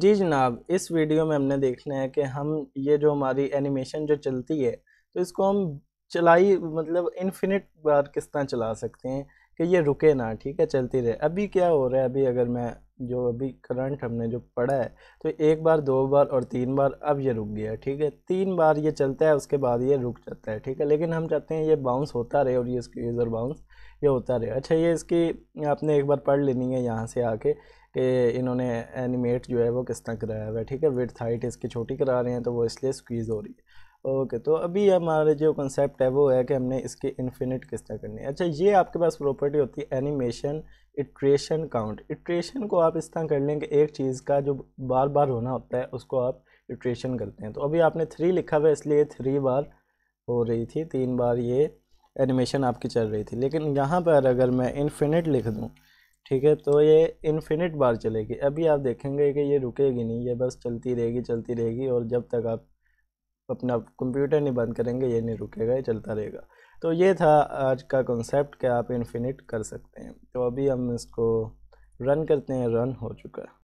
जी जनाब इस वीडियो में हमने देखना है कि हम ये जो हमारी एनिमेशन जो चलती है तो इसको हम चलाई मतलब इनफिनिट बार किस तरह चला सकते हैं कि ये रुके ना ठीक है चलती रहे अभी क्या हो रहा है अभी अगर मैं जो अभी करंट हमने जो पढ़ा है तो एक बार दो बार और तीन बार अब ये रुक गया ठीक है तीन बार ये चलता है उसके बाद ये रुक जाता है ठीक है लेकिन हम चाहते हैं ये बाउंस होता रहे और ये इसकी इधर बाउंस ये होता रहे अच्छा ये इसकी आपने एक बार पढ़ लेनी है यहाँ से आके कि इन्होंने एनिमेट जो है वो किस तरह कराया हुआ है ठीक है विथ हाइट इसकी छोटी करा रहे हैं तो वो इसलिए स्क्वीज़ हो रही है ओके तो अभी हमारे जो कंसेप्ट है वो है कि हमने इसकी इन्फिनिट किस तरह करनी है अच्छा ये आपके पास प्रॉपर्टी होती है एनिमेशन इट्रेशन काउंट इट्रेशन को आप इस तरह कर लें कि एक चीज़ का जो बार बार होना होता है उसको आप इट्रेशन करते हैं तो अभी आपने थ्री लिखा हुआ इसलिए थ्री बार हो रही थी तीन बार ये एनिमेशन आपकी चल रही थी लेकिन यहाँ पर अगर मैं इन्फिनिट लिख दूँ ठीक है तो ये इन्फिनिट बार चलेगी अभी आप देखेंगे कि ये रुकेगी नहीं ये बस चलती रहेगी चलती रहेगी और जब तक आप अपना कंप्यूटर नहीं बंद करेंगे ये नहीं रुकेगा ये चलता रहेगा तो ये था आज का कॉन्सेप्ट कि आप इन्फिनिट कर सकते हैं तो अभी हम इसको रन करते हैं रन हो चुका है